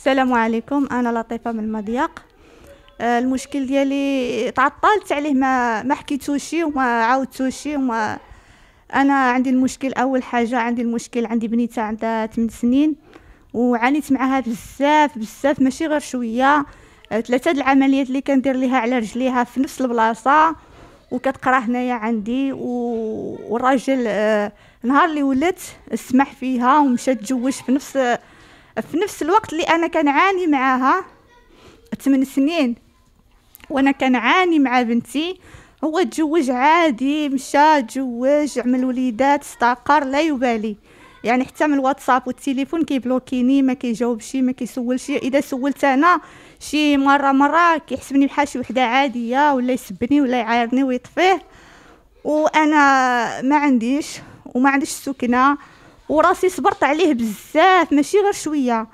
السلام عليكم انا لطيفه من المضيق آه، المشكل ديالي تعطلت عليه ما ما حكيتوش وما عاودتوش وما انا عندي المشكل اول حاجه عندي المشكل عندي بنيته عندها 8 سنين وعانيت معها بزاف بزاف ماشي غير شويه ثلاثه آه، العمليات اللي كندير ليها على رجليها في نفس البلاصه وكتقرا هنايا عندي و... والراجل آه، نهار اللي ولدت سمح فيها ومشى تجوج في نفس في نفس الوقت اللي انا كنعاني معاها 8 سنين وانا كنعاني مع بنتي هو تزوج عادي مشى تزوج عمل وليدات استقر لا يبالي يعني حتى من الواتساب والتليفون كيبلوكيني ما كيجاوبش ما كيسولش اذا سولت انا شي مره مره كيحسبني بحال شي وحده عاديه ولا يسبني ولا يعايرني ويطفيه وانا ما عنديش وما عنديش السكنه وراسي صبرت عليه بزاف ماشي غير شويه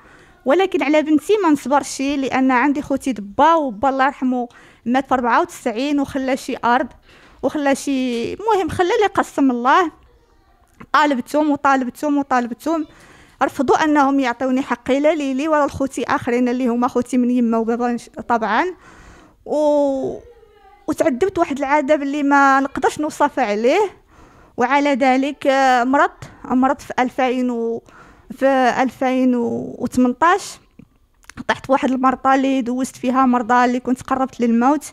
ولكن على بنتي ما نصبرش لان عندي خوتي دبا وبا الله يرحمه مات في 94 وخلى شي ارض وخلى شي مهم خلا لي قسم الله طالبتهم وطالبتهم وطالبتهم رفضوا انهم يعطوني حقي لا ليلي ولا لخوتي اخرين اللي هما خوتي من يما وبابا طبعا و... وتعذبت واحد العذاب اللي ما نقدرش نوصف عليه وعلى ذلك مرض آه، مرض في 2000 و في 2018 طحت واحد المرضى اللي دوزت فيها مرضى اللي كنت قربت للموت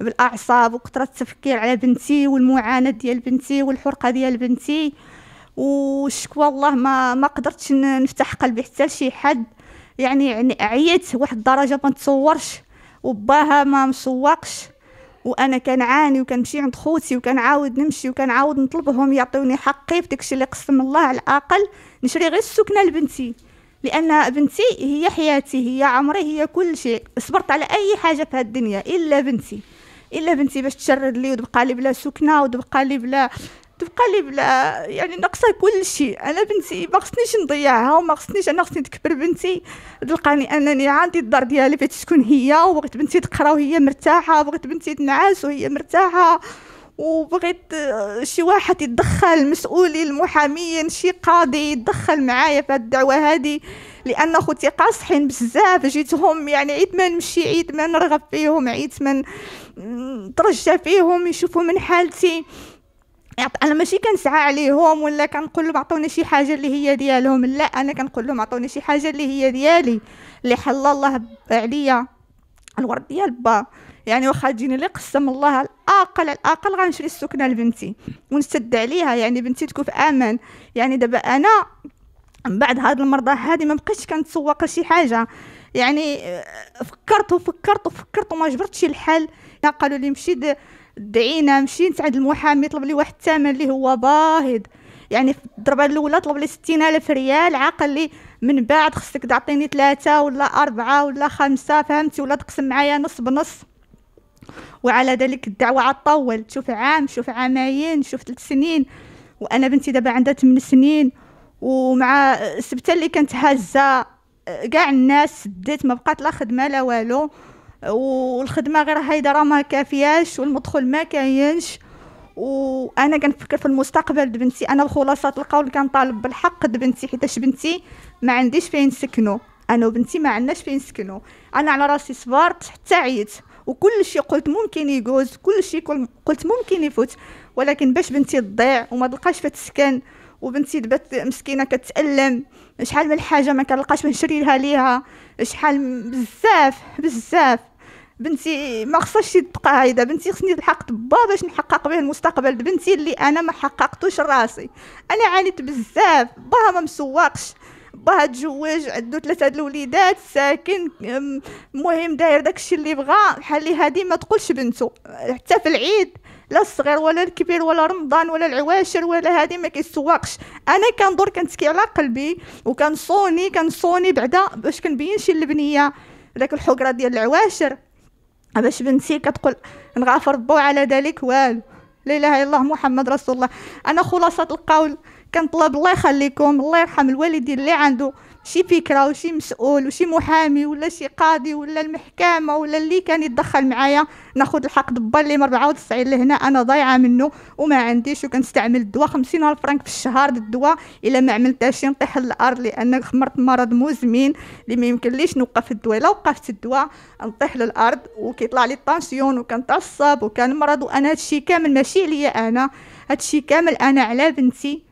بالاعصاب وكثره التفكير على بنتي والمعاناه ديال بنتي والحرقه ديال بنتي وشكوى الله ما ما قدرتش نفتح قلبي حتى لشي حد يعني, يعني عييت واحد الدرجه ما نتصورش وباها ما مسوقش وانا كنعاني وكنمشي عند خوتي وكنعاود نمشي وكنعاود نطلبهم يعطيوني حقي بداكشي اللي قسم الله على الاقل نشري غير السكنه لبنتي لان بنتي هي حياتي هي عمري هي كل شيء صبرت على اي حاجه في هاد الدنيا الا بنتي الا بنتي باش تشرد لي وتبقى لي بلا سكنه وتبقى لي بلا تبقى لي بلا يعني ناقصه كل شيء انا بنتي ما خصنيش نضيعها وما خصنيش انا خصني تكبر بنتي تلقاني انني عندي الدار ديالي فاش تكون هي وبغيت بنتي تقرا وهي مرتاحه بغيت بنتي تنعس وهي مرتاحه وبغيت آه، شي واحد يتدخل مسؤولي المحامين شي قاضي يتدخل معايا في هاد الدعوه هادي لان خوتي قاصحين بزاف جيتهم يعني عيد ما نمشي عيد ما نرغب فيهم عيد ما نترجى فيهم يشوفوا من حالتي انا ماشي كنسعى عليهم ولا كنقول لهم عطوني شي حاجه اللي هي ديالهم لا انا كنقول لهم عطوني شي حاجه اللي هي ديالي اللي حل الله عليا الورد ديال با يعني واخا تجيني اللي قسم الله على الاقل على الاقل غنشري السكنه لبنتي ونسد عليها يعني بنتي تكون في امان يعني دابا انا من بعد هاد المرضى هادي ما بقيتش كنتسوق لشي حاجه يعني آه، فكرت وفكرت وفكرت وما جبرتش الحل يعني قالوا لي مشي دعينا مشيت عند المحامي طلب لي واحد الثمن اللي هو باهظ يعني في الضربه الاولى طلب لي ستين الف ريال عقل لي من بعد خصك تعطيني ثلاثة ولا أربعة ولا خمسة فهمتي ولا تقسم معايا نص بنص وعلى ذلك الدعوة عطول شوف عام شوف عامين شوف ثلاث سنين وأنا بنتي دابا عندها ثمان سنين ومع سبتة اللي كانت هازة كاع الناس سديت ما بقات لا خدمة لا والو والخدمه غير هايده ما كافياش والمدخل ما كاينش وانا كنفكر في المستقبل بنتي انا بخلاصه القول كنطالب بالحق بنتي حيتاش بنتي ما عنديش فين نسكنو انا وبنتي ما عندناش فين نسكنو انا على راسي صبرت حتى عيت وكل شيء قلت ممكن يجوز كل شيء قلت ممكن يفوت ولكن باش بنتي تضيع وما تلقاش فتسكن وبنتي دبات مسكينه كتالم شحال من حاجه ما كنلقاش ما نشري لها ليها شحال بزاف بزاف بنتي ما خصهاش قاعده بنتي خصني نلحق با باش نحقق به المستقبل بنتي اللي انا ما حققتوش راسي انا عانيت بزاف باها ما مسوقش باها تزوج عندو ثلاثه د الوليدات ساكن المهم داير داكشي اللي بغا بحال هادي ما تقولش بنته حتى في العيد لا الصغير ولا الكبير ولا رمضان ولا العواشر ولا هادي ما كيسواقش انا كندور كنتكي على قلبي وكنصوني كنصوني بعدا باش كنبين شي البنيه داك الحقره ديال العواشر باش بنتي كتقول نغافر بو على ذلك والو لا اله الا الله محمد رسول الله انا خلاصه القول كنطلب الله يخليكم الله يرحم الوالدين اللي عنده شي فكره وشي مسؤول وشي محامي ولا شي قاضي ولا المحكمه ولا اللي كان يتدخل معايا ناخذ الحق دبا اللي مربعة وتسعين لهنا انا ضايعه منه وما عنديش وكنستعمل الدواء خمسين الف فرانك في الشهر الدواء الا ما عملتهاش نطيح للارض لان خمرت مرض مزمن اللي ما ليش نوقف الدواء الا وقفت الدواء نطيح للارض وكيطلع لي الطنسيون وكنتعصب مرض وانا هادشي كامل ماشي عليا انا هادشي كامل انا على بنتي